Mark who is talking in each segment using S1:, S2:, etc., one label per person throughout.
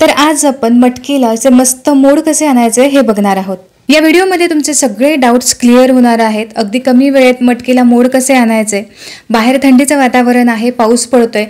S1: तर आज आपण मटकीला जे मस्त मोड कसे आणायचे हे बघणार आहोत या व्हिडिओमध्ये तुमचे सगळे डाऊट्स क्लिअर होणार आहेत अगदी कमी वेळेत मटकीला मोड कसे आणायचे बाहेर थंडीचं वातावरण आहे पाऊस पडतोय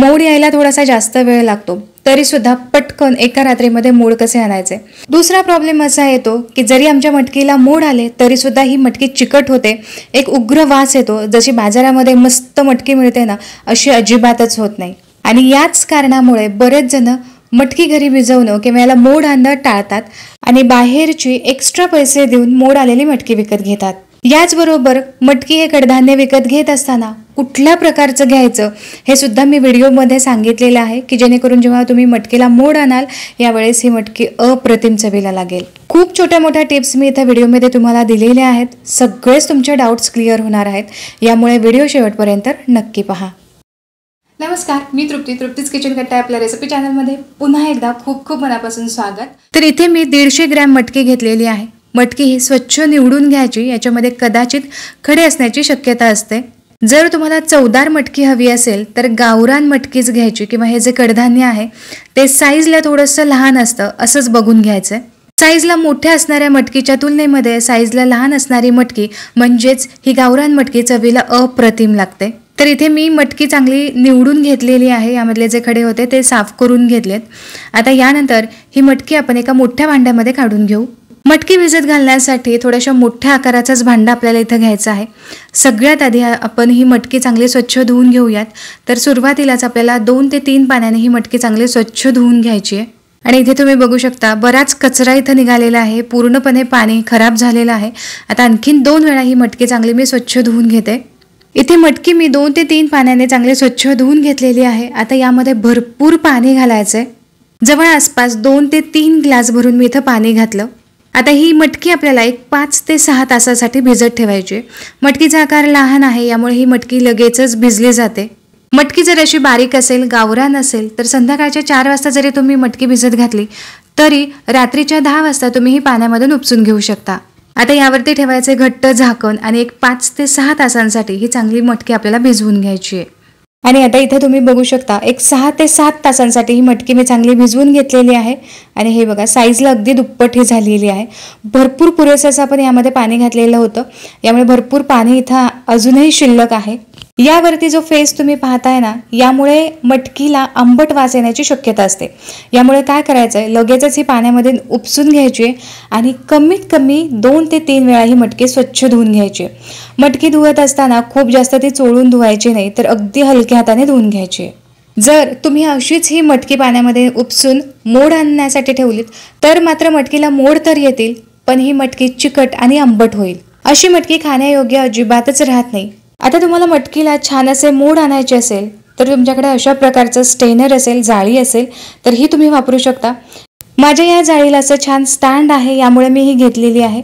S1: मोड यायला थोडासा जास्त वेळ लागतो तरी सुद्धा पटकन एका रात्रीमध्ये मोड कसे आणायचे दुसरा प्रॉब्लेम असा येतो की जरी आमच्या मटकीला मोड आले तरी सुद्धा ही मटकी चिकट होते एक उग्र वास येतो जशी बाजारामध्ये मस्त मटकी मिळते ना अशी अजिबातच होत नाही आणि याच कारणामुळे बरेच जण मटकी घरी भिजवणं किंवा याला मोड आणणं टाळतात आणि बाहेरची एक्स्ट्रा पैसे देऊन मोड आलेली मटकी विकत घेतात याचबरोबर मटकी हे कडधान्य विकत घेत असताना कुठल्या प्रकारचं घ्यायचं हे सुद्धा मी व्हिडिओमध्ये सांगितलेलं आहे की जेणेकरून जेव्हा तुम्ही मटकीला मोड आणाल यावेळेस ही मटकी अप्रतिम चवीला लागेल खूप छोट्या मोठ्या टिप्स मी इथे व्हिडिओमध्ये तुम्हाला दिलेल्या आहेत सगळेच तुमचे डाऊट्स क्लिअर होणार आहेत यामुळे व्हिडिओ शेवटपर्यंत नक्की पहा नमस्कार मी तृप्ती तृप्तीच किचन कट्टा आपल्या रेसिपी चॅनलमध्ये पुन्हा एकदा खूप खूप मनापासून स्वागत तर इथे मी दीडशे ग्रॅम मटकी घेतलेली आहे मटकी ही स्वच्छ निवडून घ्यायची याच्यामध्ये कदाचित खडे असण्याची शक्यता असते जर तुम्हाला चवदार मटकी हवी असेल तर गावरान मटकीच घ्यायची किंवा हे जे कडधान्य आहे ते साईजला थोडंसं लहान असतं असंच बघून घ्यायचं साईजला मोठ्या असणाऱ्या मटकीच्या तुलनेमध्ये साईजला लहान असणारी मटकी म्हणजेच ही गावरान मटकी चवीला अप्रतिम लागते तर इथे मी मटकी चांगली निवडून घेतलेली आहे यामधले जे खडे होते ते साफ करून घेतलेत आता यानंतर ही मटकी आपण एका मोठ्या भांड्यामध्ये काढून घेऊ मटकी भिजत घालण्यासाठी थोड्याशा मोठ्या आकाराचाच भांडा आपल्याला इथं घ्यायचा आहे सगळ्यात आधी आपण ही मटकी चांगली स्वच्छ धुवून घेऊयात तर सुरुवातीलाच आपल्याला दोन ते तीन पाण्याने ही मटकी चांगली स्वच्छ धुवून घ्यायची आहे आणि इथे तुम्ही बघू शकता बराच कचरा इथं निघालेला आहे पूर्णपणे पाणी खराब झालेलं आहे आता आणखीन दोन वेळा ही मटकी चांगली मी स्वच्छ धुवून घेते इथे मटकी मी दोन ते तीन पाण्याने चांगले स्वच्छ धुवून घेतलेली आहे आता यामध्ये भरपूर पाणी घालायचं आहे जवळ आसपास दोन ते तीन ग्लास भरून मी इथं पाणी घातलं आता ही मटकी आपल्याला एक पाच ते सहा तासासाठी भिजत ठेवायची मटकीचा आकार लहान आहे यामुळे ही मटकी लगेचच भिजली जाते मटकी जर अशी बारीक असेल गावरा नसेल तर संध्याकाळच्या चार वाजता जरी तुम्ही मटकी भिजत घातली तरी रात्रीच्या दहा वाजता तुम्ही ही पाण्यामधून उपसून घेऊ शकता आता यावरती ठेवायचे घट्ट झाकण आणि एक पाच ते सहा तासांसाठी ही चांगली मटकी आपल्याला भिजवून घ्यायची आहे आणि आता इथे तुम्ही बघू शकता एक सहा ते सात तासांसाठी ही मटकी मी चांगली भिजवून घेतलेली आहे आणि हे बघा साईजला अगदी दुप्पट ही झालेली आहे भरपूर पुरेसं आपण यामध्ये पाणी घातलेलं होतं यामुळे भरपूर पाणी इथं अजूनही शिल्लक आहे यावरती जो फेस तुम्ही पाहताय ना यामुळे मटकीला आंबट वास येण्याची शक्यता असते यामुळे काय करायचं आहे लगेचच ही पाण्यामध्ये उपसून घ्यायची आणि कमीत कमी दोन ते तीन वेळा ही मटकी स्वच्छ धुवून घ्यायची मटकी धुवत असताना खूप जास्त ती चोळून धुवायची नाही तर अगदी हलक्या हाताने धुवून घ्यायची जर तुम्ही अशीच ही मटकी पाण्यामध्ये उपसून मोड आणण्यासाठी ठेवलीत तर मात्र मटकीला मोड तर येतील पण ही मटकी चिकट आणि आंबट होईल अशी मटकी खाण्यायोग्य अजिबातच राहत नाही आता तुम्हाला मटकीला छान असे मूड आणायचे असेल तर तुमच्याकडे अशा प्रकारचं स्टेनर असेल जाळी असेल तर ही तुम्ही वापरू शकता माझ्या या जाळीला असं छान स्टँड आहे यामुळे मी ही घेतलेली आहे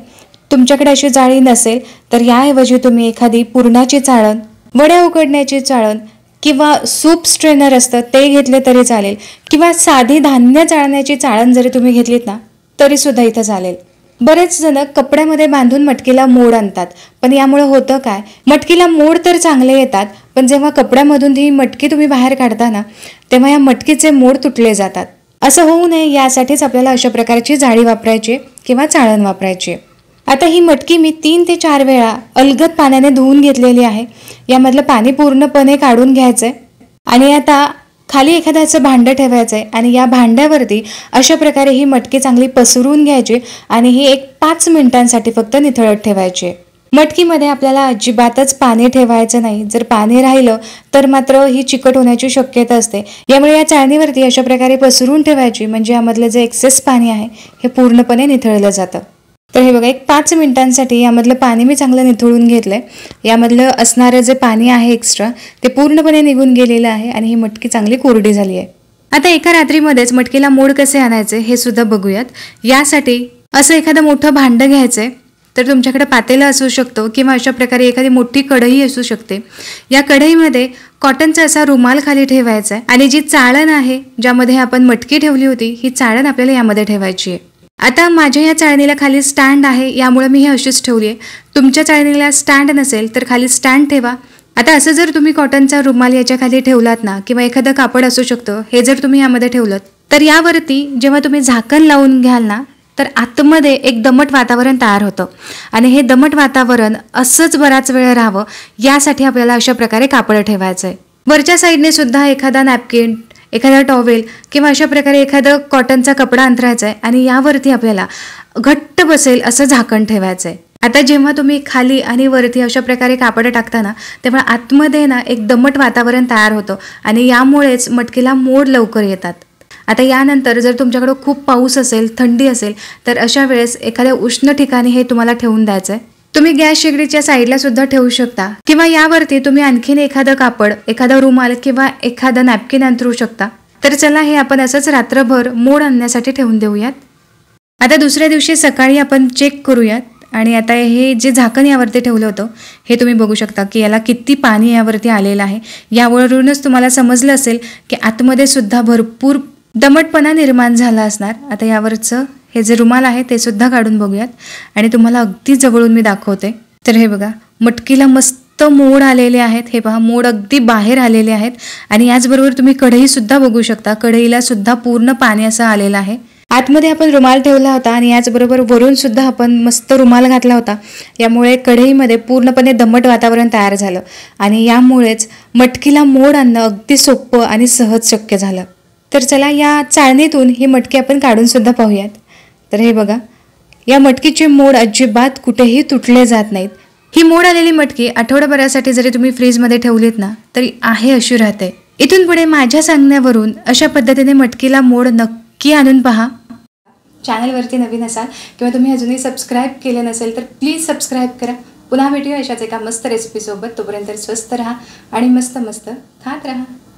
S1: तुमच्याकडे अशी जाळी नसेल तर याऐवजी तुम्ही एखादी पुरणाची चाळण वड्या उकडण्याची चाळण किंवा सूप स्ट्रेनर असतं ते घेतले तरी चालेल किंवा साधी धान्य चाळण्याची चाळण जरी तुम्ही घेतलीत ना तरीसुद्धा इथं चालेल बरेच जण कपड्यामध्ये बांधून मटकीला मोड आणतात पण यामुळे होतं काय मटकीला मोड तर चांगले येतात पण जेव्हा कपड्यामधून ही मटकी तुम्ही बाहेर काढता ना तेव्हा या मटकीचे मोड तुटले जातात असं होऊ नये यासाठीच आपल्याला अशा प्रकारची जाळी वापरायची किंवा चाळण वापरायची आता ही मटकी मी तीन ते चार वेळा अलगद पाण्याने धुवून घेतलेली आहे यामधलं पाणी पूर्णपणे काढून घ्यायचं आणि आता खाली एखाद्याचं भांडं ठेवायचं आहे आणि या भांड्यावरती अशा प्रकारे ही मटकी चांगली पसरून घ्यायची आणि ही एक पाच मिनिटांसाठी फक्त निथळत ठेवायची मटकीमध्ये आपल्याला अजिबातच पाणी ठेवायचं नाही जर पाणी राहिलं तर मात्र ही चिकट होण्याची शक्यता असते यामुळे या चाळणीवरती अशा प्रकारे पसरून ठेवायची म्हणजे यामधलं जे एक्सेस पाणी आहे हे पूर्णपणे निथळलं जातं तर हे बघा एक पाच मिनिटांसाठी यामधलं पाणी मी चांगलं निथळून घेतलं आहे यामधलं असणारं जे पाणी आहे एक्स्ट्रा ते पूर्णपणे निघून गेलेलं आहे आणि ही मटकी चांगली कोरडी झाली आहे आता एका रात्रीमध्येच मटकीला मोड कसे आणायचे हे सुद्धा बघूयात यासाठी असं एखादं मोठं भांडं घ्यायचं आहे तर तुमच्याकडे पातेलं असू शकतो किंवा अशा प्रकारे एखादी मोठी कढई असू शकते या कढईमध्ये कॉटनचा असा रुमाल खाली ठेवायचा आहे आणि जी चाळण आहे ज्यामध्ये आपण मटकी ठेवली होती ही चाळण आपल्याला यामध्ये ठेवायची आहे आता माझ्या या चाळणीला खाली स्टँड आहे यामुळे मी हे अशीच ठेवली आहे तुमच्या चाळणीला स्टँड नसेल तर खाली स्टँड ठेवा आता असं जर तुम्ही कॉटनचा रुमाल याच्या खाली ठेवलात ना किंवा एखादं कापड असू शकतं हे जर तुम्ही यामध्ये ठेवलं तर यावरती जेव्हा तुम्ही झाकण लावून घ्याल ना तर आतमध्ये एक दमट वातावरण तयार होतं आणि हे दमट वातावरण असंच बराच वेळ राहावं यासाठी आपल्याला अशा प्रकारे कापड ठेवायचं आहे वरच्या साईडने सुद्धा एखादा नॅपकिन एखादा टॉवेल किंवा अशा प्रकारे एखादं कॉटनचा कपडा अंतरायचा आहे आणि यावरती आपल्याला घट्ट बसेल असं झाकण ठेवायचं आहे आता जेव्हा तुम्ही खाली आणि वरती अशा प्रकारे कापड टाकताना तेव्हा आतमध्ये ना एक दमट वातावरण तयार होतं आणि यामुळेच मटकीला मोड लवकर येतात आता यानंतर जर तुमच्याकडं खूप पाऊस असेल थंडी असेल तर अशा वेळेस एखाद्या उष्ण ठिकाणी हे तुम्हाला ठेवून द्यायचं आहे तुम्ही गॅस शेगडीच्या साईडला सुद्धा ठेवू शकता किंवा यावरती तुम्ही आणखीन एखादं कापड एखादा रुमाल किंवा एखादं नॅपकिन अंतरू शकता तर चला हे आपण असंच रात्रभर मोड आणण्यासाठी ठेवून देऊयात आता दुसऱ्या दिवशी सकाळी आपण चेक करूयात आणि आता हे जे झाकण यावरती ठेवलं होतं हे तुम्ही बघू शकता की याला किती पाणी यावरती आलेलं आहे यावरूनच तुम्हाला समजलं असेल की आतमध्ये सुद्धा भरपूर दमटपणा निर्माण झाला असणार आता यावरचं हे जे रुमाल आहे ते सुद्धा काढून बघूयात आणि तुम्हाला अगदी जवळून मी दाखवते तर हे बघा मटकीला मस्त मोड आलेले आहेत हे पहा मोड अगदी बाहेर आलेले आहेत आणि याचबरोबर तुम्ही कढईसुद्धा बघू शकता कढईला सुद्धा पूर्ण पाणी असं आलेलं आहे आतमध्ये आपण रुमाल ठेवला होता आणि याचबरोबर वरून सुद्धा आपण मस्त रुमाल घातला होता यामुळे कढईमध्ये पूर्णपणे दमट वातावरण तयार झालं आणि यामुळेच मटकीला मोड आणणं अगदी सोपं आणि सहज शक्य झालं तर चला या चाळणीतून ही मटकी आपण काढूनसुद्धा पाहूयात तर हे बघा या मटकीचे मोड अजिबात कुठेही तुटले जात नाहीत ही मोड आलेली मटकी आठवडाभरासाठी जरी तुम्ही फ्रीजमध्ये ठेवलीत ना तरी आहे अशी राहते इथून पुढे माझ्या सांगण्यावरून अशा पद्धतीने मटकीला मोड नक्की आणून पहा चॅनलवरती नवीन असाल किंवा तुम्ही अजूनही सबस्क्राईब केले नसेल तर प्लीज सबस्क्राईब करा पुन्हा भेटूया अशाच एका मस्त रेसिपीसोबत तोपर्यंत स्वस्त राहा आणि मस्त मस्त खात राहा